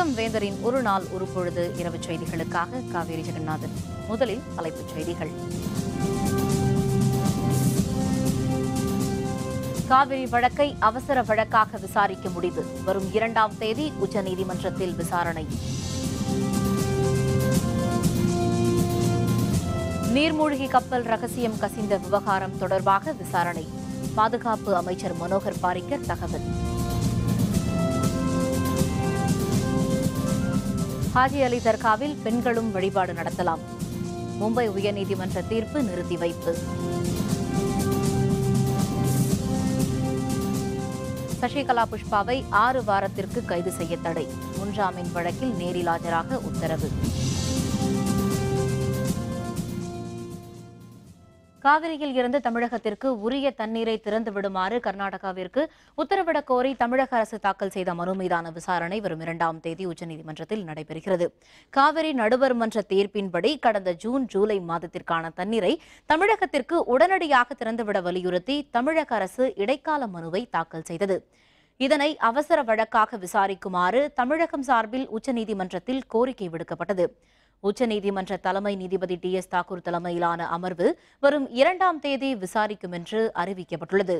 வணக்கம் வேந்தரின் ஒரு நாள் ஒரு பொழுது இரவு செய்திகளுக்காக காவேரி ஜெகநாதன் முதலில் தலைப்புச் செய்திகள் காவிரி வழக்கை அவசர வழக்காக விசாரிக்க முடிவு வரும் இரண்டாம் தேதி உச்சநீதிமன்றத்தில் விசாரணை நீர்மூழ்கி கப்பல் ரகசியம் கசிந்த விவகாரம் தொடர்பாக விசாரணை பாதுகாப்பு அமைச்சர் மனோகர் பாரிக்கர் தகவல் ஹாஜி அலி தர்காவில் பெண்களும் வழிபாடு நடத்தலாம் மும்பை உயர்நீதிமன்ற தீர்ப்பு நிறுத்தி வைப்பு சசிகலா புஷ்பாவை ஆறு வாரத்திற்கு கைது செய்ய தடை முன்ஜாமீன் வழக்கில் நேரில் ஆஜராக உத்தரவு காவிரியில் இருந்து தமிழகத்திற்கு உரிய தண்ணீரை திறந்து விடுமாறு கர்நாடகாவிற்கு உத்தரவிடக் கோரி தமிழக அரசு தாக்கல் செய்த மனு மீதான விசாரணை வரும் இரண்டாம் தேதி உச்சநீதிமன்றத்தில் நடைபெறுகிறது காவிரி நடுவர் மன்ற தீர்ப்பின்படி கடந்த ஜூன் ஜூலை மாதத்திற்கான தண்ணீரை தமிழகத்திற்கு உடனடியாக திறந்துவிட வலியுறுத்தி தமிழக அரசு இடைக்கால மனுவை தாக்கல் செய்தது இதனை அவசர வழக்காக விசாரிக்குமாறு தமிழகம் சார்பில் உச்சநீதிமன்றத்தில் கோரிக்கை விடுக்கப்பட்டது உச்சநீதிமன்ற தலைமை நீதிபதி டி எஸ் தாக்கூர் தலைமையிலான அமர்வு வரும் இரண்டாம் தேதி விசாரிக்கும் என்று அறிவிக்கப்பட்டுள்ளது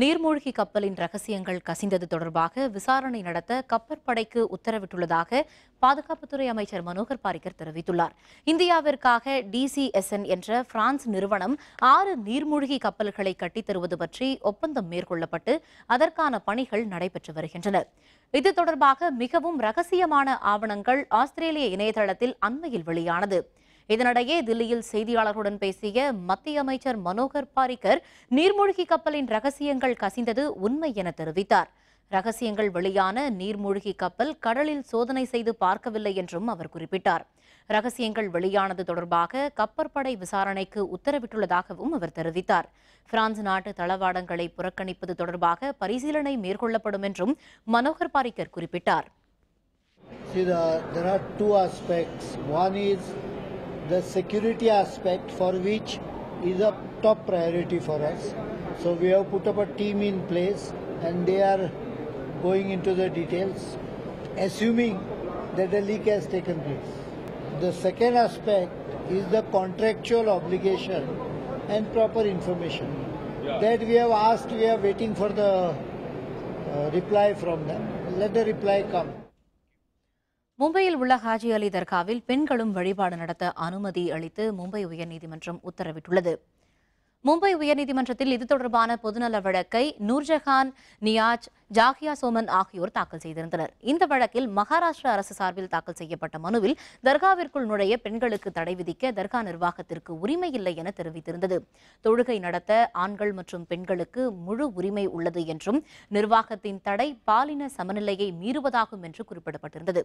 நீர்மூழ்கி கப்பலின் ரகசியங்கள் கசிந்தது தொடர்பாக விசாரணை நடத்த கப்பற்படைக்கு உத்தரவிட்டுள்ளதாக பாதுகாப்புத்துறை அமைச்சர் மனோகர் பாரிக்கர் தெரிவித்துள்ளார் இந்தியாவிற்காக டிசிஎஸ்என் என்ற பிரான்ஸ் நிறுவனம் ஆறு நீர்மூழ்கி கப்பல்களை கட்டித்தருவது பற்றி ஒப்பந்தம் மேற்கொள்ளப்பட்டு அதற்கான பணிகள் நடைபெற்று வருகின்றன இது தொடர்பாக மிகவும் ரகசியமான ஆவணங்கள் ஆஸ்திரேலிய இணையதளத்தில் அண்மையில் வெளியானது இதனிடையே தில்லியில் செய்தியாளர்களுடன் பேசிய மத்திய அமைச்சர் மனோகர் பாரிக்கர் நீர்மூழ்கி கப்பலின் ரகசியங்கள் கசிந்தது உண்மை என தெரிவித்தார் ரகசியங்கள் வெளியான நீர்மூழ்கி கப்பல் கடலில் சோதனை செய்து பார்க்கவில்லை என்றும் அவர் குறிப்பிட்டார் ரகசியங்கள் வெளியானது தொடர்பாக கப்பற்படை விசாரணைக்கு உத்தரவிட்டுள்ளதாகவும் அவர் தெரிவித்தார் பிரான்ஸ் நாட்டு தளவாடங்களை புறக்கணிப்பது தொடர்பாக பரிசீலனை மேற்கொள்ளப்படும் என்றும் மனோகர் பாரிக்கர் குறிப்பிட்டார் the security aspect for which is a top priority for us. So we have put up a team in place and they are going into the details, assuming that a leak has taken place. The second aspect is the contractual obligation and proper information. Yeah. That we have asked, we are waiting for the uh, reply from them. Let the reply come. மும்பையில் உள்ள ஹாஜி அலி தர்காவில் பெண்களும் வழிபாடு நடத்த அனுமதி அளித்து மும்பை உயர்நீதிமன்றம் உத்தரவிட்டுள்ளது மும்பை உயர்நீதிமன்றத்தில் இது தொடர்பான பொதுநல வழக்கை நூர்ஜஹான் நியாஜ் ஜாகியா சோமன் ஆகியோர் தாக்கல் செய்திருந்தனர் இந்த வழக்கில் மகாராஷ்டிரா அரசு சார்பில் தாக்கல் செய்யப்பட்ட மனுவில் தர்காவிற்குள் நுழைய பெண்களுக்கு தடை விதிக்க தர்கா நிர்வாகத்திற்கு உரிமை இல்லை என தெரிவித்திருந்தது தொழுகை நடத்த ஆண்கள் மற்றும் பெண்களுக்கு முழு உரிமை உள்ளது என்றும் நிர்வாகத்தின் தடை பாலின சமநிலையை மீறுவதாகும் என்று குறிப்பிடப்பட்டிருந்தது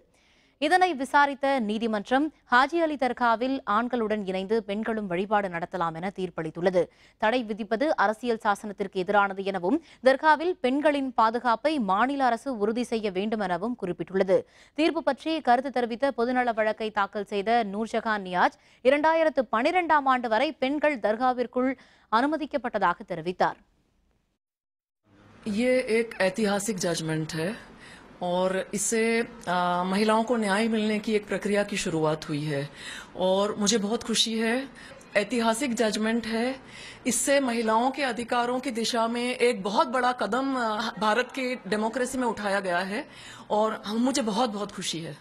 இதனை விசாரித்த நீதிமன்றம் ஹாஜி அலி தர்காவில் ஆண்களுடன் இணைந்து பெண்களும் வழிபாடு நடத்தலாம் என தீர்ப்பளித்துள்ளது தடை விதிப்பது அரசியல் சாசனத்திற்கு எதிரானது எனவும் தர்காவில் பெண்களின் பாதுகாப்பை மாநில அரசு உறுதி செய்ய வேண்டும் எனவும் குறிப்பிட்டுள்ளது தீர்ப்பு பற்றி கருத்து தெரிவித்த பொதுநல வழக்கை தாக்கல் செய்த நூர்ஜஹான் நியாஜ் இரண்டாயிரத்து பனிரெண்டாம் ஆண்டு வரை பெண்கள் தர்காவிற்குள் அனுமதிக்கப்பட்டதாக தெரிவித்தார் ये एक ऐतिहासिक जजमेंट है और इससे महिलाओं को न्याय मिलने की एक प्रक्रिया की शुरुआत हुई है और मुझे बहुत खुशी है ऐतिहासिक जजमेंट है इससे महिलाओं के अधिकारों की दिशा में एक बहुत बड़ा कदम भारत के डेमोक्रेसी में उठाया गया है और हम मुझे बहुत बहुत खुशी है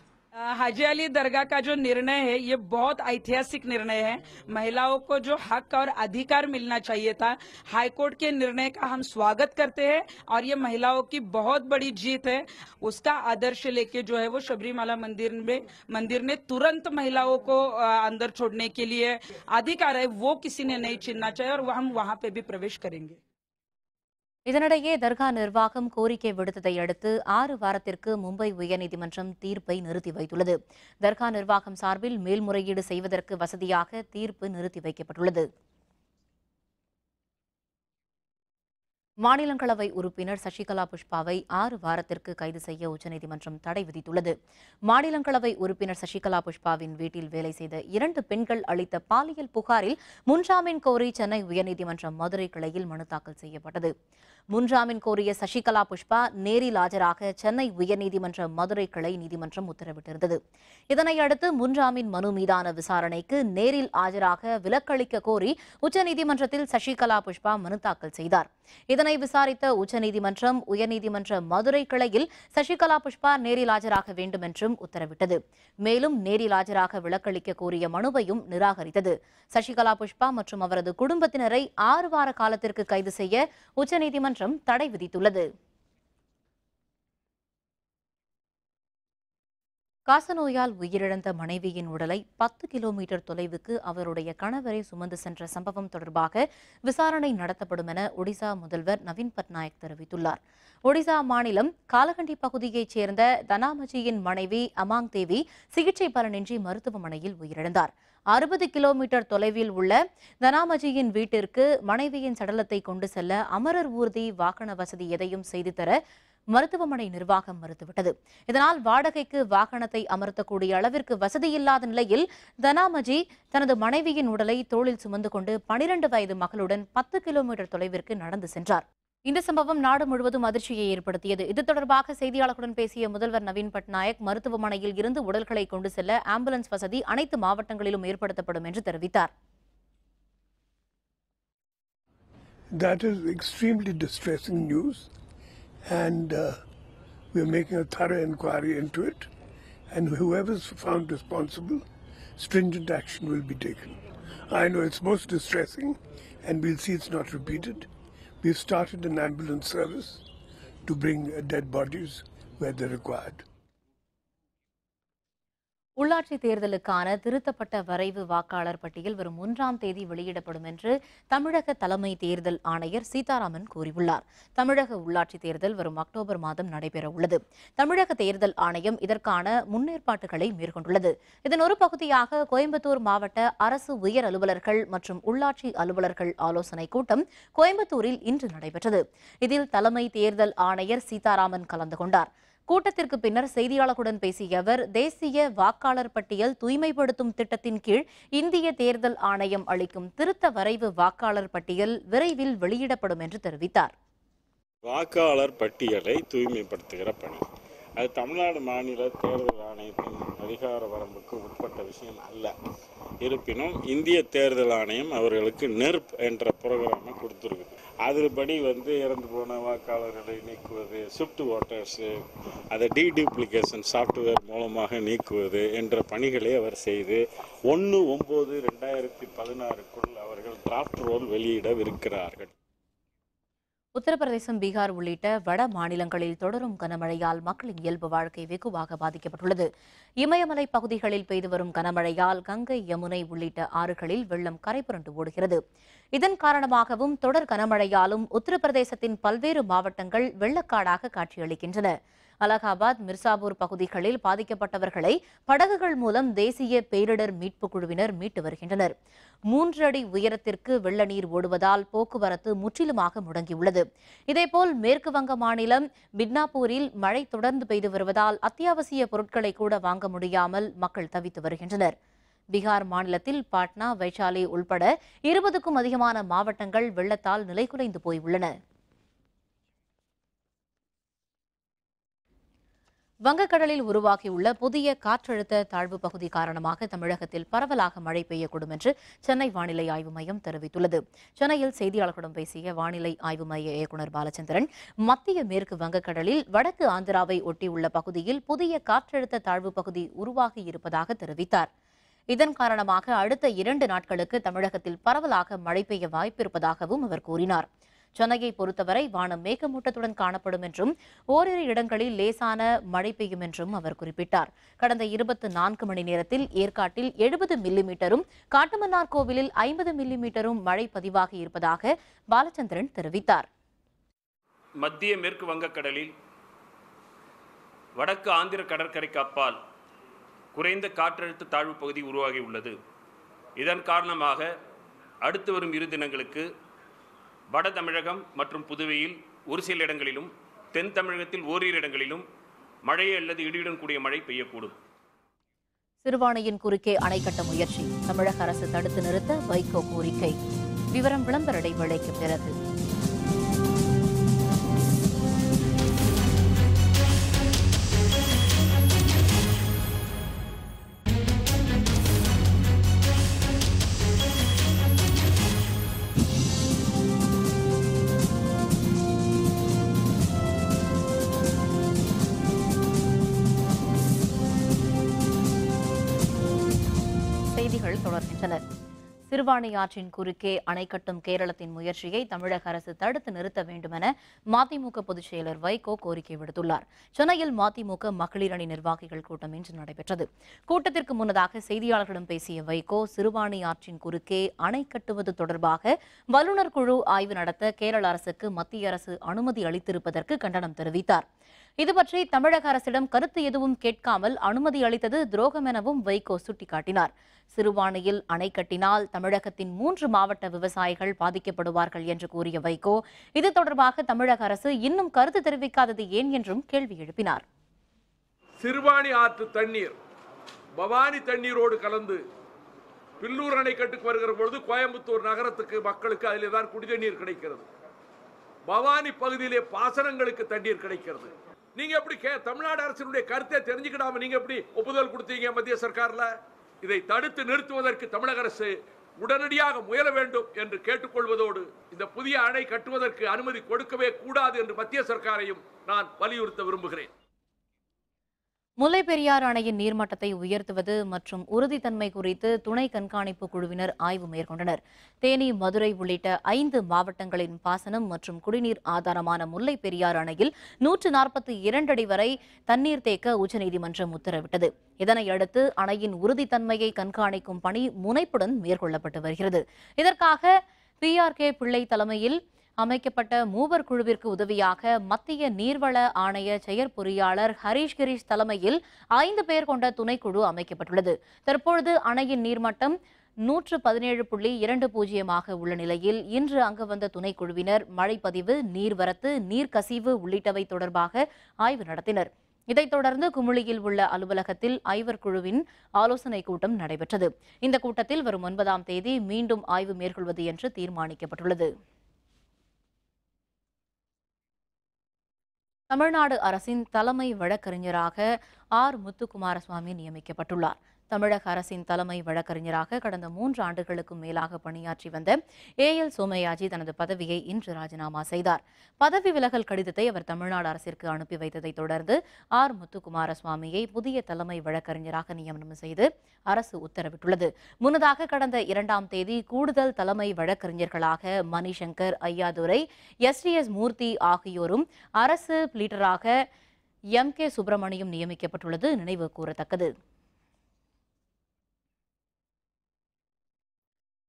हाजी अली दरगाह का जो निर्णय है ये बहुत ऐतिहासिक निर्णय है महिलाओं को जो हक और अधिकार मिलना चाहिए था हाईकोर्ट के निर्णय का हम स्वागत करते हैं और ये महिलाओं की बहुत बड़ी जीत है उसका आदर्श लेके जो है वो शबरीमाला मंदिर में मंदिर ने तुरंत महिलाओं को अंदर छोड़ने के लिए अधिकार है वो किसी ने नहीं छीनना चाहिए और हम वहां पे भी प्रवेश करेंगे இதனிடையே தர்கா நிர்வாகம் கோரிக்கை விடுத்ததை அடுத்து ஆறு வாரத்திற்கு மும்பை உயர்நீதிமன்றம் தீர்ப்பை நிறுத்தி வைத்துள்ளது தர்கா நிர்வாகம் சார்பில் மேல்முறையீடு செய்வதற்கு வசதியாக தீர்ப்பு நிறுத்தி வைக்கப்பட்டுள்ளது மாநிலங்களவை உறுப்பினர் சசிகலா புஷ்பாவை ஆறு வாரத்திற்கு கைது செய்ய உச்சநீதிமன்றம் தடை விதித்துள்ளது மாநிலங்களவை உறுப்பினர் சசிகலா புஷ்பாவின் வீட்டில் வேலை செய்த இரண்டு பெண்கள் அளித்த பாலியல் புகாரில் முன்ஜாமீன் கோரி சென்னை உயர்நீதிமன்றம் மதுரை கிளையில் மனு தாக்கல் செய்யப்பட்டது முன்ஜாமீன் கோரிய சசிகலா புஷ்பா நேரில் ஆஜராக சென்னை உயர்நீதிமன்ற மதுரை கிளை நீதிமன்றம் உத்தரவிட்டிருந்தது இதனையடுத்து முன்ஜாமீன் மனு மீதான விசாரணைக்கு நேரில் ஆஜராக விலக்களிக்க கோரி உச்சநீதிமன்றத்தில் சசிகலா புஷ்பா மனு தாக்கல் செய்தார் இதனை இதனை விசாரித்த உச்சநீதிமன்றம் உயர்நீதிமன்ற மதுரை கிளையில் சசிகலா புஷ்பா நேரில் ஆஜராக வேண்டும் என்றும் உத்தரவிட்டது மேலும் நேரில் ஆஜராக விளக்களிக்க கோரிய மனுவையும் நிராகரித்தது சசிகலா புஷ்பா மற்றும் அவரது குடும்பத்தினரை ஆறு வார காலத்திற்கு கைது செய்ய உச்சநீதிமன்றம் தடை விதித்துள்ளது காசநோயால் உயிரிழந்த மனைவியின் உடலை பத்து கிலோமீட்டர் தொலைவுக்கு அவருடைய கணவரை சுமந்து சென்ற சம்பவம் தொடர்பாக விசாரணை நடத்தப்படும் என ஒடிசா முதல்வர் நவீன் பட்நாயக் தெரிவித்துள்ளார் ஒடிசா மாநிலம் காலகண்டி பகுதியைச் சேர்ந்த தனாமஜியின் மனைவி அமாங் தேவி சிகிச்சை பலனின்றி மருத்துவமனையில் உயிரிழந்தார் அறுபது கிலோமீட்டர் தொலைவில் உள்ள தனாமஜியின் வீட்டிற்கு மனைவியின் சடலத்தை கொண்டு செல்ல அமரர் ஊர்தி வாகன வசதி எதையும் செய்து தர மருத்துவமனை நிர்வாகம் மறுத்துவிட்டது இதனால் வாடகைக்கு வாகனத்தை அமர்த்தக்கூடிய அளவிற்கு வசதியில்லாத நிலையில் தனாமஜி தனது மனைவியின் உடலை தோளில் சுமந்து கொண்டு பனிரெண்டு வயது மகளுடன் பத்து கிலோமீட்டர் தொலைவிற்கு நடந்து சென்றார் இந்த சம்பவம் நாடு முழுவதும் அதிர்ச்சியை ஏற்படுத்தியது இது தொடர்பாக செய்தியாளர்களுடன் பேசிய முதல்வர் நவீன் பட்நாயக் மருத்துவமனையில் இருந்து உடல்களை கொண்டு செல்ல ஆம்புலன்ஸ் வசதி அனைத்து மாவட்டங்களிலும் ஏற்படுத்தப்படும் என்று தெரிவித்தார் That is extremely distressing news. and uh, we're making a thorough inquiry into it. And whoever's found responsible, stringent action will be taken. I know it's most distressing, and we'll see it's not repeated. We've started an ambulance service to bring dead bodies where they're required. உள்ளாட்சி தேர்தலுக்கான திருத்தப்பட்ட வரைவு வாக்காளர் பட்டியல் வரும் ஒன்றாம் தேதி வெளியிடப்படும் என்று தமிழக தலைமை தேர்தல் ஆணையர் சீதாராமன் கூறியுள்ளார் தமிழக உள்ளாட்சி தேர்தல் வரும் அக்டோபர் மாதம் நடைபெறவுள்ளது தமிழக தேர்தல் ஆணையம் இதற்கான முன்னேற்பாட்டுகளை மேற்கொண்டுள்ளது இதன் ஒரு பகுதியாக கோயம்புத்தூர் மாவட்ட அரசு உயர் அலுவலர்கள் மற்றும் உள்ளாட்சி அலுவலர்கள் ஆலோசனைக் கூட்டம் கோயம்புத்தூரில் இன்று நடைபெற்றது இதில் தலைமை தேர்தல் ஆணையர் சீதாராமன் கலந்து கொண்டார் கூட்டத்திற்கு பின்னர் செய்தியாளர்களுடன் பேசிய அவர் தேசிய வாக்காளர் பட்டியல் தூய்மைப்படுத்தும் திட்டத்தின் கீழ் இந்திய தேர்தல் ஆணையம் அளிக்கும் திருத்த வரைவு வாக்காளர் பட்டியல் விரைவில் வெளியிடப்படும் என்று தெரிவித்தார் வாக்காளர் பட்டியலை தூய்மைப்படுத்துகிற பணி அது தமிழ்நாடு மாநில தேர்தல் ஆணையத்தின் அதிகார வரம்புக்கு உட்பட்ட விஷயம் அல்ல இருப்பினும் இந்திய தேர்தல் ஆணையம் அவர்களுக்கு நெருப் என்ற புரோகிராமை கொடுத்துருக்குது அதுபடி வந்து இறந்து போன வாக்காளர்களை நீக்குவது ஸ்விஃப்ட் ஓட்டர்ஸு அதை டீடூப்ளிகேஷன் சாஃப்ட்வேர் மூலமாக நீக்குவது என்ற பணிகளை அவர் செய்து ஒன்று ஒம்பது ரெண்டாயிரத்தி பதினாறுக்குள் அவர்கள் டிராஃப்ட் ரோல் வெளியிடவிருக்கிறார்கள் உத்தரப்பிரதேசம் பீகார் உள்ளிட்ட வட மாநிலங்களில் தொடரும் கனமழையால் மக்களின் இயல்பு வாழ்க்கை வெகுவாக பாதிக்கப்பட்டுள்ளது இமயமலை பகுதிகளில் பெய்து வரும் கனமழையால் கங்கை யமுனை உள்ளிட்ட ஆறுகளில் வெள்ளம் கரைபுரண்டு ஓடுகிறது இதன் காரணமாகவும் தொடர் கனமழையாலும் உத்தரப்பிரதேசத்தின் பல்வேறு மாவட்டங்கள் வெள்ளக்காடாக காட்சியளிக்கின்றன அலகாபாத் மிர்சாபூர் பகுதிகளில் பாதிக்கப்பட்டவர்களை படகுகள் மூலம் தேசிய பேரிடர் மீட்பு குழுவினர் மீட்டு வருகின்றனர் மூன்று அடி உயரத்திற்கு வெள்ள நீர் ஓடுவதால் போக்குவரத்து முற்றிலுமாக முடங்கியுள்ளது இதேபோல் மேற்கு வங்க மாநிலம் மிட்னாப்பூரில் மழை தொடர்ந்து பெய்து வருவதால் அத்தியாவசிய பொருட்களை கூட வாங்க முடியாமல் மக்கள் தவித்து வருகின்றனர் பீகார் மாநிலத்தில் பாட்னா வைஷாலி உள்பட இருபதுக்கும் அதிகமான மாவட்டங்கள் வெள்ளத்தால் நிலைகுலைந்து போயுள்ளன வங்கக்கடலில் உருவாகியுள்ள புதிய காற்றழுத்த தாழ்வு பகுதி காரணமாக தமிழகத்தில் பரவலாக மழை பெய்யக்கூடும் என்று சென்னை வானிலை ஆய்வு மையம் தெரிவித்துள்ளது சென்னையில் செய்தியாளர்களிடம் பேசிய வானிலை ஆய்வு மைய இயக்குநர் பாலச்சந்திரன் மத்திய மேற்கு வங்கக்கடலில் வடக்கு ஆந்திராவை ஒட்டியுள்ள பகுதியில் புதிய காற்றழுத்த தாழ்வு பகுதி உருவாகி இருப்பதாக தெரிவித்தார் இதன் காரணமாக அடுத்த இரண்டு நாட்களுக்கு தமிழகத்தில் பரவலாக மழை பெய்ய வாய்ப்பிருப்பதாகவும் அவர் கூறினார் சென்னையை பொறுத்தவரை வானம் மேகமூட்டத்துடன் காணப்படும் என்றும் ஓரிரு இடங்களில் லேசான மழை பெய்யும் என்றும் அவர் குறிப்பிட்டார் கடந்த இருபத்தி நான்கு மணி நேரத்தில் ஏற்காட்டில் எழுபது மில்லிமீட்டரும் காட்டுமன்னார் கோவிலில் ஐம்பது மில்லிமீட்டரும் மழை பதிவாகி இருப்பதாக பாலச்சந்திரன் தெரிவித்தார் மத்திய மேற்கு வங்கக்கடலில் வடக்கு ஆந்திர கடற்கரைக்கு அப்பால் குறைந்த காற்றழுத்த தாழ்வு பகுதி உருவாகி உள்ளது இதன் காரணமாக அடுத்து வரும் இரு தினங்களுக்கு வட தமிழகம் மற்றும் புதுவையில் ஒரு சில இடங்களிலும் தென் தமிழகத்தில் ஓரிரு இடங்களிலும் மழை அல்லது இடியுடன் கூடிய மழை பெய்யக்கூடும் சிறுவாணையின் குறுக்கே அணை கட்ட முயற்சி தமிழக அரசு தடுத்து நிறுத்த வைகோ கோரிக்கை விவரம் விளம்பர இடைவேளைக்கு பிறகு கல்வாணி ஆற்றின் குறுக்கே அணை கட்டும் கேரளத்தின் முயற்சியை தமிழக அரசு தடுத்து நிறுத்த வேண்டும் என மதிமுக பொதுச் செயலர் வைகோ கோரிக்கை விடுத்துள்ளார் சென்னையில் மதிமுக மகளிர் அணி நிர்வாகிகள் கூட்டம் இன்று நடைபெற்றது கூட்டத்திற்கு முன்னதாக செய்தியாளர்களிடம் பேசிய வைகோ சிறுவாணி ஆற்றின் குறுக்கே அணை கட்டுவது தொடர்பாக வல்லுநர் குழு ஆய்வு நடத்த கேரள அரசுக்கு மத்திய அரசு அனுமதி அளித்திருப்பதற்கு கண்டனம் தெரிவித்தார் இதுபற்றி தமிழக அரசிடம் கருத்து எதுவும் கேட்காமல் அனுமதி அளித்தது துரோகம் எனவும் வைகோ சுட்டிக்காட்டினார் சிறுபான்மையில் அணை கட்டினால் தமிழகத்தின் மூன்று மாவட்ட விவசாயிகள் பாதிக்கப்படுவார்கள் என்று கூறிய வைகோ இது தொடர்பாக தமிழக அரசு இன்னும் கருத்து தெரிவிக்காதது ஏன் என்றும் கேள்வி எழுப்பினார் சிறுபாணி ஆற்று தண்ணீர் பவானி தண்ணீரோடு கலந்து பில்லூர் கட்டுக்கு வருகிற பொழுது கோயம்புத்தூர் நகரத்துக்கு மக்களுக்கு அதிலேதான் தான் குடிதண்ணீர் கிடைக்கிறது பவானி பகுதியிலே பாசனங்களுக்கு தண்ணீர் கிடைக்கிறது நீங்க எப்படி தமிழ்நாடு அரசினுடைய கருத்தை தெரிஞ்சுக்கிடாம நீங்க எப்படி ஒப்புதல் கொடுத்தீங்க மத்திய சர்க்கார்ல இதை தடுத்து நிறுத்துவதற்கு தமிழக அரசு உடனடியாக முயல வேண்டும் என்று கேட்டுக்கொள்வதோடு இந்த புதிய அணை கட்டுவதற்கு அனுமதி கொடுக்கவே கூடாது என்று மத்திய சர்க்காரையும் நான் வலியுறுத்த விரும்புகிறேன் முல்லை பெரியார் அணையின் நீர்மட்டத்தை உயர்த்துவது மற்றும் உறுதித்தன்மை குறித்து துணை கண்காணிப்பு குழுவினர் ஆய்வு மேற்கொண்டனர் தேனி மதுரை உள்ளிட்ட ஐந்து மாவட்டங்களின் பாசனம் மற்றும் குடிநீர் ஆதாரமான முல்லை பெரியார் அணையில் நூற்று நாற்பத்தி இரண்டு அடி வரை தண்ணீர் தேக்க உச்சநீதிமன்றம் உத்தரவிட்டது இதனையடுத்து அணையின் உறுதித்தன்மையை கண்காணிக்கும் பணி முனைப்புடன் மேற்கொள்ளப்பட்டு வருகிறது இதற்காக கே பிள்ளை தலைமையில் அமைக்கப்பட்ட மூவர் குழுவிற்கு உதவியாக மத்திய நீர்வள ஆணைய செயற் பொறியாளர் ஹரீஷ் கிரீஷ் தலைமையில் ஐந்து பேர் கொண்ட துணைக்குழு அமைக்கப்பட்டுள்ளது தற்பொழுது அணையின் நீர்மட்டம் நூற்று பதினேழு புள்ளி இரண்டு பூஜ்ஜியமாக உள்ள நிலையில் இன்று அங்கு வந்த துணைக்குழுவினர் மழைப்பதிவு நீர்வரத்து நீர்க்கசிவு உள்ளிட்டவை தொடர்பாக ஆய்வு நடத்தினர் இதைத் தொடர்ந்து குமுளியில் உள்ள அலுவலகத்தில் ஐவர் குழுவின் ஆலோசனைக் கூட்டம் நடைபெற்றது இந்த கூட்டத்தில் வரும் ஒன்பதாம் தேதி மீண்டும் ஆய்வு மேற்கொள்வது என்று தீர்மானிக்கப்பட்டுள்ளது தமிழ்நாடு அரசின் தலைமை வழக்கறிஞராக ஆர் முத்துக்குமாரசுவாமி நியமிக்கப்பட்டுள்ளார் தமிழக அரசின் தலைமை வழக்கறிஞராக கடந்த மூன்று ஆண்டுகளுக்கும் மேலாக பணியாற்றி வந்த ஏ எல் சோமயாஜி தனது பதவியை இன்று ராஜினாமா செய்தார் பதவி விலகல் கடிதத்தை அவர் தமிழ்நாடு அரசிற்கு அனுப்பி வைத்ததைத் தொடர்ந்து ஆர் முத்துக்குமாரசுவாமியை புதிய தலைமை வழக்கறிஞராக நியமனம் செய்து அரசு உத்தரவிட்டுள்ளது முன்னதாக கடந்த இரண்டாம் தேதி கூடுதல் தலைமை வழக்கறிஞர்களாக Manishankar Ayyadurai S T S Murthy ஆகியோரும் அரசு பிளீட்டராக எம் கே சுப்பிரமணியம் நியமிக்கப்பட்டுள்ளது நினைவு கூறத்தக்கது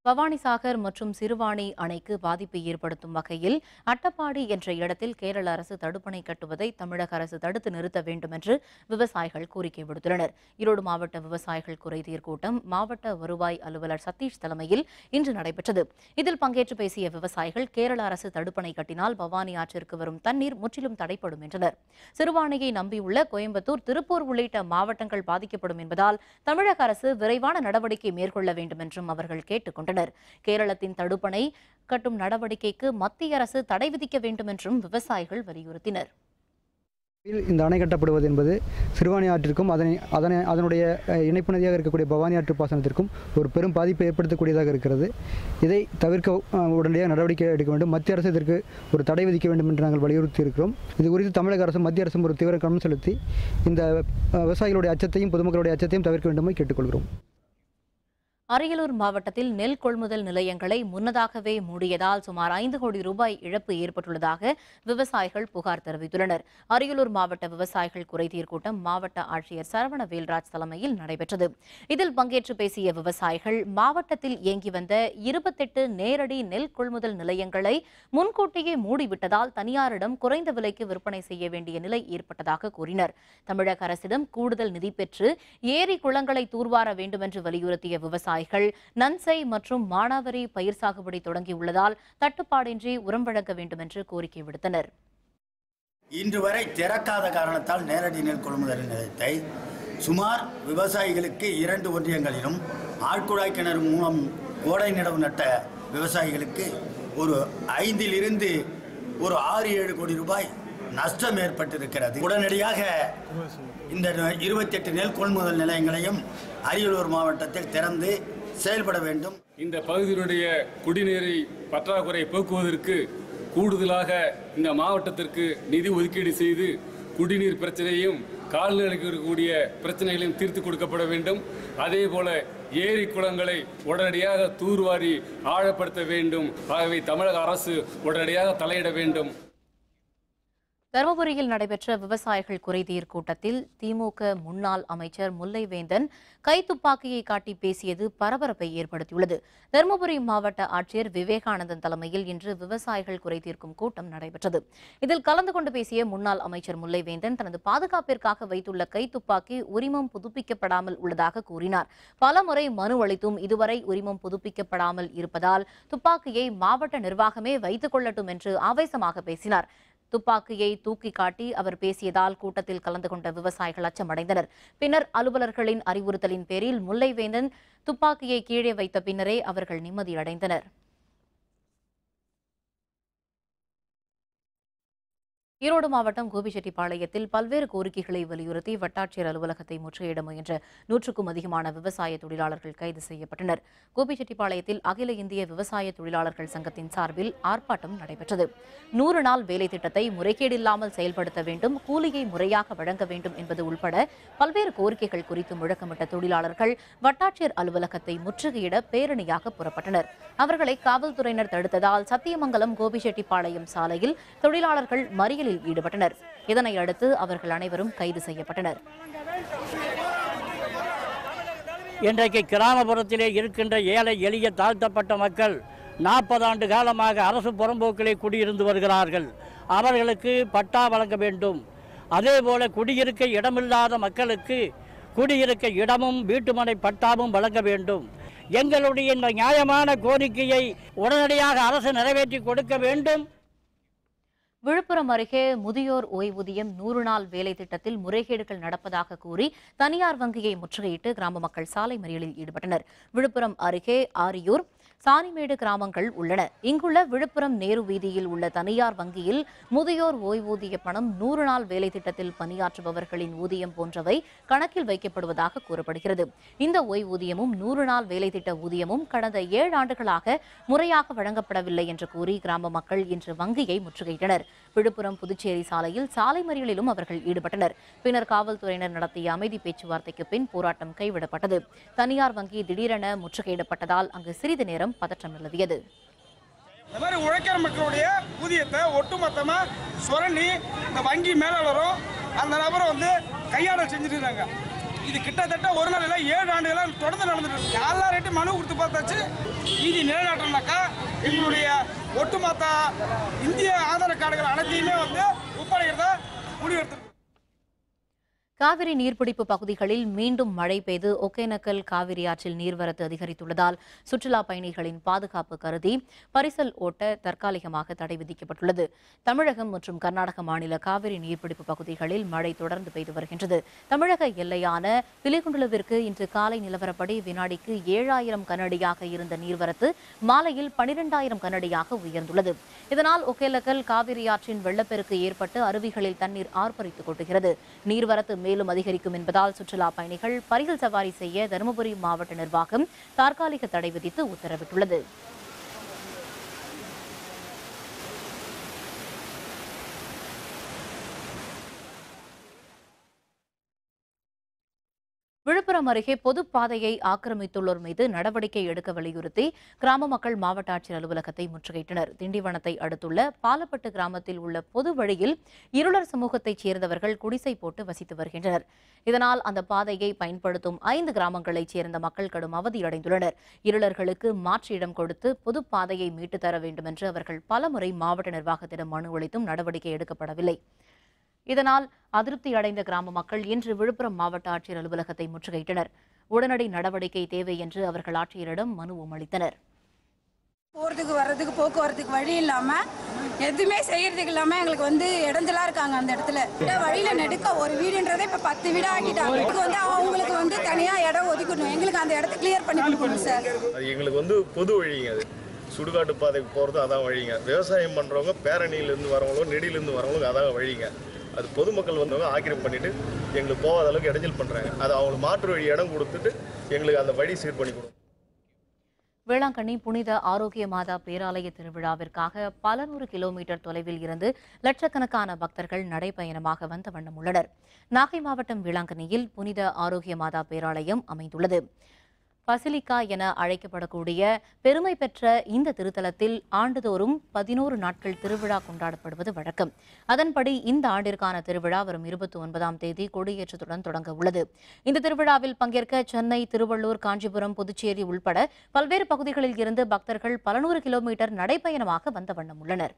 பவானிசாகர் மற்றும் சிறுவாணி அணைக்கு பாதிப்பு ஏற்படுத்தும் வகையில் அட்டப்பாடி என்ற இடத்தில் கேரள அரசு தடுப்பணை கட்டுவதை தமிழக அரசு தடுத்து நிறுத்த வேண்டும் என்று விவசாயிகள் கோரிக்கை விடுத்துள்ளனர் ஈரோடு மாவட்ட விவசாயிகள் குறைதீர் கூட்டம் மாவட்ட வருவாய் அலுவலர் சதீஷ் தலைமையில் இன்று நடைபெற்றது இதில் பங்கேற்று பேசிய விவசாயிகள் கேரள அரசு தடுப்பணை கட்டினால் பவானி ஆற்றிற்கு வரும் தண்ணீர் முற்றிலும் தடைப்படும் என்றனர் சிறுவாணியை நம்பியுள்ள கோயம்புத்தூர் திருப்பூர் உள்ளிட்ட மாவட்டங்கள் பாதிக்கப்படும் என்பதால் தமிழக அரசு விரைவான நடவடிக்கை மேற்கொள்ள வேண்டும் என்றும் அவர்கள் கேட்டுக் வருகின்றனர் கேரளத்தின் தடுப்பணை கட்டும் நடவடிக்கைக்கு மத்திய அரசு தடை விதிக்க வேண்டும் என்றும் விவசாயிகள் வலியுறுத்தினர் இந்த அணை கட்டப்படுவது என்பது சிறுவாணி ஆற்றிற்கும் அதனை அதனை அதனுடைய இணைப்பு நதியாக இருக்கக்கூடிய பவானி ஆற்று பாசனத்திற்கும் ஒரு பெரும் பாதிப்பை ஏற்படுத்தக்கூடியதாக இருக்கிறது இதை தவிர்க்க உடனடியாக நடவடிக்கை எடுக்க வேண்டும் மத்திய அரசு இதற்கு ஒரு தடை விதிக்க வேண்டும் என்று நாங்கள் வலியுறுத்தி இருக்கிறோம் இது குறித்து தமிழக அரசும் மத்திய அரசும் ஒரு தீவிர கவனம் செலுத்தி இந்த விவசாயிகளுடைய அச்சத்தையும் பொதுமக்களுடைய அச்சத்தையும் தவிர்க்க வேண்டுமே கேட்டுக்கொள்கிறோம் அரியலூர் மாவட்டத்தில் நெல் கொள்முதல் நிலையங்களை முன்னதாகவே மூடியதால் சுமார் ஐந்து கோடி ரூபாய் இழப்பு ஏற்பட்டுள்ளதாக விவசாயிகள் புகார் தெரிவித்துள்ளனர் அரியலூர் மாவட்ட விவசாயிகள் குறைதீர் கூட்டம் மாவட்ட ஆட்சியர் சரவண வேல்ராஜ் தலைமையில் நடைபெற்றது இதில் பங்கேற்று பேசிய விவசாயிகள் மாவட்டத்தில் இயங்கி வந்த இருபத்தெட்டு நேரடி நெல் கொள்முதல் நிலையங்களை முன்கூட்டியே மூடிவிட்டதால் தனியாரிடம் குறைந்த விலைக்கு விற்பனை செய்ய வேண்டிய நிலை ஏற்பட்டதாக கூறினர் தமிழக அரசிடம் கூடுதல் நிதி பெற்று ஏரி குளங்களை தூர்வார வேண்டுமென்று வலியுறுத்திய விவசாயிகள் விவசாயிகள் நன்சை மற்றும் மானாவரி பயிர் சாகுபடி தொடங்கியுள்ளதால் தட்டுப்பாடின்றி உரம் வழங்க வேண்டும் என்று கோரிக்கை விடுத்தனர் இன்று வரை திறக்காத காரணத்தால் நேரடி நெல் கொள்முதல் நிலையத்தை சுமார் விவசாயிகளுக்கு இரண்டு ஒன்றியங்களிலும் ஆழ்குழாய் கிணறு மூலம் கோடை நடவு நட்ட விவசாயிகளுக்கு ஒரு ஐந்திலிருந்து ஒரு ஆறு ஏழு கோடி ரூபாய் நஷ்டம் ஏற்பட்டிருக்கிறது உடனடியாக இந்த இருபத்தி எட்டு நெல் கொள்முதல் நிலையங்களையும் அரியலூர் மாவட்டத்தில் திறந்து செயல்பட வேண்டும் இந்த பகுதியினுடைய குடிநீரை பற்றாக்குறை போக்குவதற்கு கூடுதலாக இந்த மாவட்டத்திற்கு நிதி ஒதுக்கீடு செய்து குடிநீர் பிரச்சனையும் கால்நிலைக்கு இருக்கக்கூடிய பிரச்சனைகளையும் தீர்த்து கொடுக்கப்பட வேண்டும் அதே போல ஏரி குளங்களை உடனடியாக தூர்வாரி ஆழப்படுத்த வேண்டும் ஆகவே தமிழக அரசு உடனடியாக தலையிட வேண்டும் தருமபுரியில் நடைபெற்ற விவசாயிகள் குறைதீர் கூட்டத்தில் திமுக முன்னாள் அமைச்சர் முல்லைவேந்தன் கைத்துப்பாக்கியை காட்டி பேசியது பரபரப்பை ஏற்படுத்தியுள்ளது தருமபுரி மாவட்ட ஆட்சியர் விவேகானந்தன் தலைமையில் இன்று விவசாயிகள் குறைதீர்க்கும் கூட்டம் நடைபெற்றது இதில் கலந்து கொண்டு பேசிய முன்னாள் அமைச்சர் முல்லைவேந்தன் தனது பாதுகாப்பிற்காக வைத்துள்ள கைத்துப்பாக்கி உரிமம் புதுப்பிக்கப்படாமல் உள்ளதாக கூறினார் பலமுறை மனு அளித்தும் இதுவரை உரிமம் புதுப்பிக்கப்படாமல் இருப்பதால் துப்பாக்கியை மாவட்ட நிர்வாகமே வைத்துக் கொள்ளட்டும் என்று ஆவேசமாக பேசினார் துப்பாக்கியை தூக்கி காட்டி அவர் பேசியதால் கூட்டத்தில் கலந்து கொண்ட விவசாயிகள் அச்சமடைந்தனர் பின்னர் அலுவலர்களின் அறிவுறுத்தலின் பேரில் முல்லைவேந்தன் துப்பாக்கியை கீழே வைத்த பின்னரே அவர்கள் நிம்மதியடைந்தனர் ஈரோடு மாவட்டம் கோபிச்செட்டிப்பாளையத்தில் பல்வேறு கோரிக்கைகளை வலியுறுத்தி வட்டாட்சியர் அலுவலகத்தை முற்றுகையிட முயன்ற நூற்றுக்கும் அதிகமான விவசாய தொழிலாளர்கள் கைது செய்யப்பட்டனர் கோபிச்செட்டிப்பாளையத்தில் அகில இந்திய விவசாய தொழிலாளர்கள் சங்கத்தின் சார்பில் ஆர்ப்பாட்டம் நடைபெற்றது நூறு நாள் வேலை திட்டத்தை முறைகேடில்லாமல் செயல்படுத்த வேண்டும் கூலியை முறையாக வழங்க வேண்டும் என்பது உள்பட பல்வேறு கோரிக்கைகள் குறித்து முழக்கமிட்ட தொழிலாளர்கள் வட்டாட்சியர் அலுவலகத்தை முற்றுகையிட பேரணியாக புறப்பட்டனர் அவர்களை காவல்துறையினர் தடுத்ததால் சத்தியமங்கலம் கோபிச்செட்டிப்பாளையம் சாலையில் தொழிலாளர்கள் மறியலில் மறியலில் ஈடுபட்டனர் இதனை அடுத்து அவர்கள் அனைவரும் கைது செய்யப்பட்டனர் இன்றைக்கு கிராமப்புறத்திலே இருக்கின்ற ஏழை எளிய தாழ்த்தப்பட்ட மக்கள் நாற்பது ஆண்டு காலமாக அரசு புறம்போக்கிலே குடியிருந்து வருகிறார்கள் அவர்களுக்கு பட்டா வழங்க வேண்டும் அதேபோல குடியிருக்க இடமில்லாத மக்களுக்கு குடியிருக்க இடமும் வீட்டுமனை பட்டாவும் வழங்க வேண்டும் எங்களுடைய இந்த நியாயமான கோரிக்கையை உடனடியாக அரசு நிறைவேற்றி கொடுக்க வேண்டும் விழுப்புரம் அருகே முதியோர் ஓய்வூதியம் நூறு நாள் வேலை திட்டத்தில் முறைகேடுகள் நடப்பதாக கூறி தனியார் வங்கியை முற்றுகையிட்டு கிராம மக்கள் சாலை மறியலில் ஈடுபட்டனர் விழுப்புரம் அருகே ஆரியூர் சாணிமேடு கிராமங்கள் உள்ளன இங்குள்ள விழுப்புரம் நேரு வீதியில் உள்ள தனியார் வங்கியில் முதியோர் ஓய்வூதிய பணம் நூறு நாள் வேலை திட்டத்தில் பணியாற்றுபவர்களின் ஊதியம் போன்றவை கணக்கில் வைக்கப்படுவதாக கூறப்படுகிறது இந்த ஓய்வூதியமும் நூறு நாள் வேலை திட்ட ஊதியமும் கடந்த ஏழு ஆண்டுகளாக முறையாக வழங்கப்படவில்லை என்று கூறி கிராம மக்கள் இன்று வங்கியை முற்றுகையிட்டனர் விழுப்புரம் புதுச்சேரி சாலையில் சாலை மறியலிலும் அவர்கள் ஈடுபட்டனர் பின்னர் காவல்துறையினர் நடத்திய அமைதி பேச்சுவார்த்தைக்கு பின் போராட்டம் கைவிடப்பட்டது தனியார் வங்கி திடீரென முற்றுகையிடப்பட்டதால் அங்கு சிறிது நேரம் போராட்டம் பதற்றம் நிலவியது இந்த மாதிரி உழைக்கிற மக்களுடைய ஊதியத்தை ஒட்டுமொத்தமாக சுரண்டி இந்த வங்கி மேலாளரும் அந்த நபரும் வந்து கையாடல் செஞ்சுட்டு இருக்காங்க இது கிட்டத்தட்ட ஒரு நாள் இல்லை ஏழு ஆண்டுகளாக தொடர்ந்து நடந்துட்டு யாரெல்லாம் ரேட்டு மனு கொடுத்து பார்த்தாச்சு இது நிலைநாட்டம்னாக்கா எங்களுடைய ஒட்டுமொத்த இந்திய ஆதார கார்டுகள் அனைத்தையுமே வந்து ஒப்படைக்கிறதா முடிவெடுத்து காவிரி நீர்பிடிப்பு பகுதிகளில் மீண்டும் மழை பெய்து ஒகேனக்கல் காவிரி ஆற்றில் நீர்வரத்து அதிகரித்துள்ளதால் சுற்றுலா பயணிகளின் பாதுகாப்பு கருதி பரிசல் ஓட்ட தற்காலிகமாக தடை விதிக்கப்பட்டுள்ளது தமிழகம் மற்றும் கர்நாடக மாநில காவிரி நீர்பிடிப்பு பகுதிகளில் மழை தொடர்ந்து பெய்து வருகின்றது தமிழக எல்லையான பிலிகுண்டுலுவிற்கு இன்று காலை நிலவரப்படி வினாடிக்கு ஏழாயிரம் கனடியாக இருந்த நீர்வரத்து மாலையில் பனிரெண்டாயிரம் கனடியாக உயர்ந்துள்ளது இதனால் ஒகேனக்கல் காவிரி ஆற்றின் வெள்ளப்பெருக்கு ஏற்பட்டு அருவிகளில் தண்ணீர் ஆர்ப்பரித்துக் கொட்டுகிறது நீர்வரத்து மேலும் அதிகரிக்கும் என்பதால் சுற்றுலா பயணிகள் பரிகல் சவாரி செய்ய தருமபுரி மாவட்ட நிர்வாகம் தற்காலிக தடை விதித்து உத்தரவிட்டுள்ளது விழுப்புரம் அருகே பொதுப்பாதையை ஆக்கிரமித்துள்ளோர் மீது நடவடிக்கை எடுக்க வலியுறுத்தி கிராம மக்கள் மாவட்ட ஆட்சியர் அலுவலகத்தை முற்றுகையிட்டனர் திண்டிவனத்தை அடுத்துள்ள பாலப்பட்டு கிராமத்தில் உள்ள பொது வழியில் இருளர் சமூகத்தைச் சேர்ந்தவர்கள் குடிசை போட்டு வசித்து வருகின்றனர் இதனால் அந்த பாதையை பயன்படுத்தும் ஐந்து கிராமங்களைச் சேர்ந்த மக்கள் கடும் அவதியடைந்துள்ளனர் இருளர்களுக்கு மாற்று இடம் கொடுத்து பொதுப்பாதையை மீட்டு தர வேண்டும் என்று அவர்கள் பலமுறை மாவட்ட நிர்வாகத்திடம் மனு அளித்தும் நடவடிக்கை எடுக்கப்படவில்லை இதனால் அதிருப்தி அடைந்த கிராம மக்கள் இன்று விழுப்புரம் மாவட்ட ஆட்சியர் அலுவலகத்தை முற்றுகையிட்டனர் உடனடி நடவடிக்கை தேவை என்று அவர்கள் ஆட்சியரிடம் மனுவும் அளித்தனர் போறதுக்கு வர்றதுக்கு போக்குவரத்துக்கு வழி இல்லாமல் எதுவுமே செய்யறதுக்கு இல்லாமல் எங்களுக்கு வந்து இடைஞ்சலாக இருக்காங்க அந்த இடத்துல வழியில் நெடுக்க ஒரு வீடுன்றதை இப்போ பத்து வீடாக ஆக்கிட்டாங்க வந்து அவங்களுக்கு வந்து தனியாக இடம் ஒதுக்கணும் எங்களுக்கு அந்த இடத்த கிளியர் பண்ணி கொடுக்கணும் சார் எங்களுக்கு வந்து பொது வழிங்க அது சுடுகாட்டு பாதைக்கு போறது அதான் வழிங்க விவசாயம் பண்ணுறவங்க பேரணியிலேருந்து வரவங்களும் நெடியிலிருந்து வரவங்களுக்கு அதான் வழிங்க அது பொதுமக்கள் வந்தவங்க ஆக்கிரம் பண்ணிட்டு எங்களுக்கு போகாத அளவுக்கு இடைஞ்சல் பண்ணுறாங்க அது அவங்களுக்கு மாற்று வழி இடம் கொடுத்துட்டு எங்களுக்கு அந்த வழி சீர் பண்ணி கொடுக்கும் வேளாங்கண்ணி புனித ஆரோக்கிய மாதா பேராலய திருவிழாவிற்காக பல நூறு கிலோமீட்டர் தொலைவில் இருந்து லட்சக்கணக்கான பக்தர்கள் நடைபயணமாக வந்த வண்ணம் உள்ளனர் நாகை மாவட்டம் வேளாங்கண்ணியில் புனித ஆரோக்கிய மாதா பேராலயம் அமைந்துள்ளது பசிலிக்கா என அழைக்கப்படக்கூடிய பெருமை பெற்ற இந்த திருத்தலத்தில் ஆண்டுதோறும் பதினோரு நாட்கள் திருவிழா கொண்டாடப்படுவது வழக்கம் அதன்படி இந்த ஆண்டிற்கான திருவிழா வரும் இருபத்தி ஒன்பதாம் தேதி கொடியேற்றத்துடன் தொடங்க உள்ளது இந்த திருவிழாவில் பங்கேற்க சென்னை திருவள்ளூர் காஞ்சிபுரம் புதுச்சேரி உள்பட பல்வேறு பகுதிகளில் இருந்து பக்தர்கள் பல நூறு கிலோமீட்டர் நடைப்பயணமாக வந்த வண்ணம் உள்ளனர்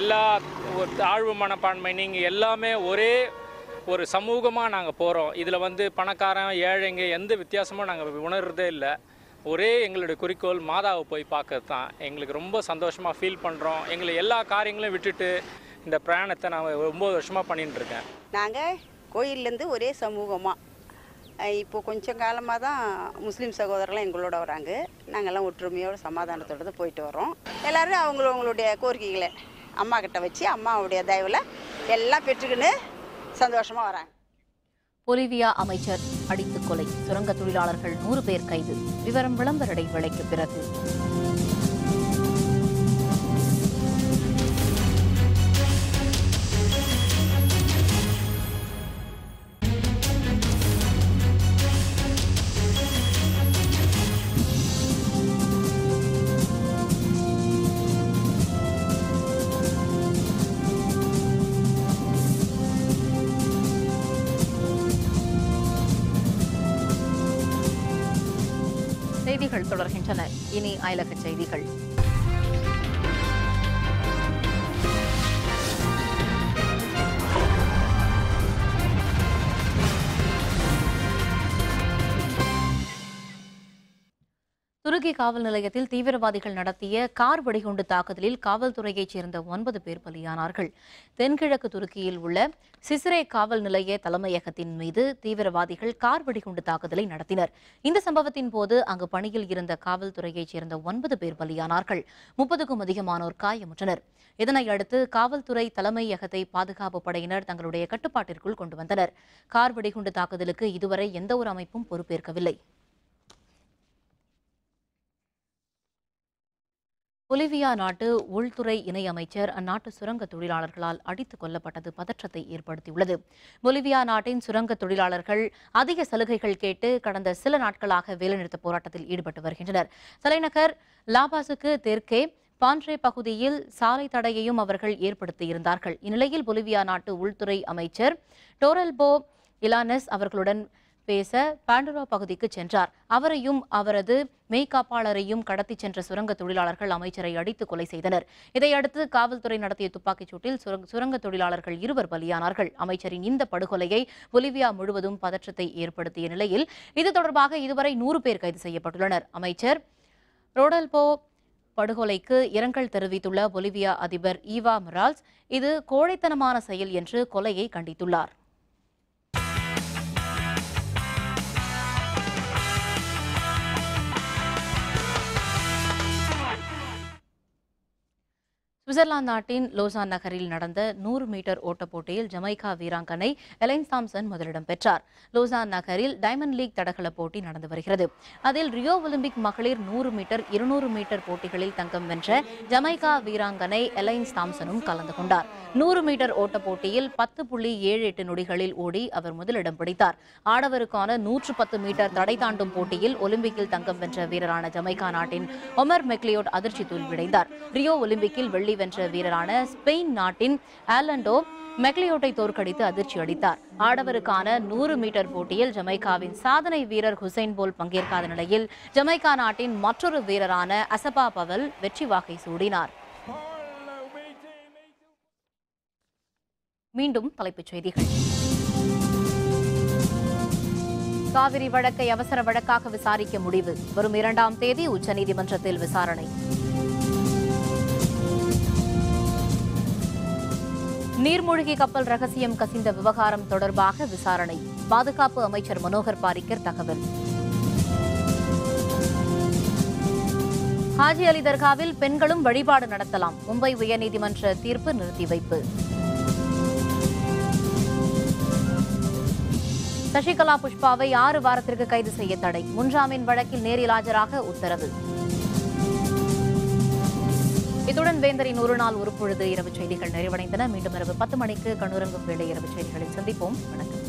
எல்லா தாழ்வு மனப்பான்மை நீங்கள் எல்லாமே ஒரே ஒரு சமூகமாக நாங்கள் போகிறோம் இதில் வந்து பணக்காரன் ஏழைங்க எந்த வித்தியாசமும் நாங்கள் உணர்றதே இல்லை ஒரே எங்களுடைய குறிக்கோள் மாதாவை போய் பார்க்கறது தான் எங்களுக்கு ரொம்ப சந்தோஷமாக ஃபீல் பண்ணுறோம் எங்களை எல்லா காரியங்களும் விட்டுட்டு இந்த பிரயாணத்தை நாங்கள் ஒம்பது வருஷமாக பண்ணிட்டுருக்கேன் நாங்கள் கோயிலேருந்து ஒரே சமூகமாக இப்போ கொஞ்சம் காலமாக தான் முஸ்லீம் சகோதரர்லாம் எங்களோட வராங்க நாங்கள்லாம் ஒற்றுமையோடு சமாதானத்தோடு தான் போயிட்டு வரோம் எல்லோரும் அவங்களுடைய கோரிக்கைகளை அம்மா கிட்ட வச்சு அம்மாவுடைய தயவில் எல்லாம் பெற்றுக்கின்னு சந்தோஷமா வராங்க பொலிவியா அமைச்சர் அடித்து கொலை சுரங்க தொழிலாளர்கள் நூறு பேர் கைது விவரம் விளம்பர இடைவேளைக்கு பிறகு காவல் நிலையத்தில் தீவிரவாதிகள் நடத்திய கார் வெடிகுண்டு தாக்குதலில் காவல்துறையைச் சேர்ந்த ஒன்பது பேர் பலியானார்கள் தென்கிழக்கு துருக்கியில் உள்ள சிசிரே காவல் நிலைய தலைமையகத்தின் மீது தீவிரவாதிகள் கார் வெடிகுண்டு தாக்குதலை நடத்தினர் இந்த சம்பவத்தின் போது அங்கு பணியில் இருந்த காவல்துறையைச் சேர்ந்த ஒன்பது பேர் பலியானார்கள் முப்பதுக்கும் அதிகமானோர் காயமுற்றனர் இதனையடுத்து காவல்துறை தலைமையகத்தை பாதுகாப்பு படையினர் தங்களுடைய கட்டுப்பாட்டிற்குள் கொண்டு வந்தனர் கார் வெடிகுண்டு தாக்குதலுக்கு இதுவரை எந்தவொரு அமைப்பும் பொறுப்பேற்கவில்லை பொலிவியா நாட்டு உள்துறை இணையமைச்சர் அந்நாட்டு சுரங்க தொழிலாளர்களால் அடித்துக் கொல்லப்பட்டது பதற்றத்தை ஏற்படுத்தியுள்ளது பொலிவியா நாட்டின் சுரங்க தொழிலாளர்கள் அதிக சலுகைகள் கேட்டு கடந்த சில நாட்களாக வேலைநிறுத்த போராட்டத்தில் ஈடுபட்டு வருகின்றனர் தலைநகர் லாபாசுக்கு தெற்கே பான்ட்ரே பகுதியில் சாலை தடையையும் அவர்கள் ஏற்படுத்தியிருந்தார்கள் இந்நிலையில் பொலிவியா நாட்டு உள்துறை அமைச்சர் டோரல்போ இலானஸ் அவர்களுடன் பேச பாண்டுரா பகுதிக்கு சென்றார் அவரையும் அவரது மெய்காப்பாளரையும் கடத்தி சென்ற சுரங்க தொழிலாளர்கள் அமைச்சரை அடித்து கொலை செய்தனர் இதையடுத்து காவல்துறை நடத்திய துப்பாக்கிச் சூட்டில் சுரங்க தொழிலாளர்கள் இருவர் பலியானார்கள் அமைச்சரின் இந்த படுகொலையை பொலிவியா முழுவதும் பதற்றத்தை ஏற்படுத்திய நிலையில் இது தொடர்பாக இதுவரை நூறு பேர் கைது செய்யப்பட்டுள்ளனர் அமைச்சர் ரோடல்போ படுகொலைக்கு இரங்கல் தெரிவித்துள்ள பொலிவியா அதிபர் ஈவா மிரால்ஸ் இது கோழைத்தனமான செயல் என்று கொலையை கண்டித்துள்ளார் சுவிட்சர்லாந்து நாட்டின் லோசான் நகரில் நடந்த நூறு மீட்டர் ஓட்டப் போட்டியில் ஜமைக்கா வீராங்கனை எலைன் தாம்சன் முதலிடம் பெற்றார் லோசான் நகரில் டைமண்ட் லீக் தடகள போட்டி நடந்து வருகிறது அதில் ரியோ ஒலிம்பிக் மகளிர் நூறு மீட்டர் இருநூறு மீட்டர் போட்டிகளில் தங்கம் வென்ற ஜமைக்கா வீராங்கனை எலைன்ஸ் தாம்சனும் கலந்து கொண்டார் நூறு மீட்டர் ஓட்டப் போட்டியில் பத்து புள்ளி ஏழு எட்டு நொடிகளில் ஓடி அவர் முதலிடம் பிடித்தார் ஆடவருக்கான நூற்று பத்து மீட்டர் தடை தாண்டும் போட்டியில் ஒலிம்பிக்கில் தங்கம் வென்ற வீரரான ஜமைக்கா நாட்டின் ஒமர் மெக்லியோட் அதிர்ச்சி தோல்வியடைந்தார் ரியோ ஒலிம்பிக்கில் வெள்ளி வென்ற வீரரான ஸ்பெயின் நாட்டின் ஆலண்டோ மெக்லியோட்டை தோற்கடித்து அதிர்ச்சி அளித்தார் ஆடவருக்கான நூறு மீட்டர் போட்டியில் ஜமைக்காவின் சாதனை வீரர் ஹுசைன் போல் பங்கேற்காத நிலையில் ஜமைக்கா நாட்டின் மற்றொரு வீரரான அசபா பவல் வெற்றி வாக்கை சூடினார் மீண்டும் தலைப்புச் செய்திகள் காவிரி வழக்கை அவசர வழக்காக விசாரிக்க முடிவு வரும் இரண்டாம் தேதி உச்சநீதிமன்றத்தில் விசாரணை நீர்மூழ்கி கப்பல் ரகசியம் கசிந்த விவகாரம் தொடர்பாக விசாரணை பாதுகாப்பு அமைச்சர் மனோகர் பாரிக்கர் தகவல் ஹாஜி அலி தர்காவில் பெண்களும் வழிபாடு நடத்தலாம் மும்பை உயர்நீதிமன்ற தீர்ப்பு நிறுத்தி வைப்பு சசிகலா புஷ்பாவை ஆறு வாரத்திற்கு கைது செய்ய தடை முன்ஜாமீன் வழக்கில் நேரில் ஆஜராக உத்தரவு இத்துடன் வேந்தரின் ஒரு நாள் ஒரு பொழுது இரவு செய்திகள் நிறைவடைந்தன மீண்டும் இரவு பத்து மணிக்கு கண்ணுரங்கும் வேலை இரவு செய்திகளை சந்திப்போம் வணக்கம்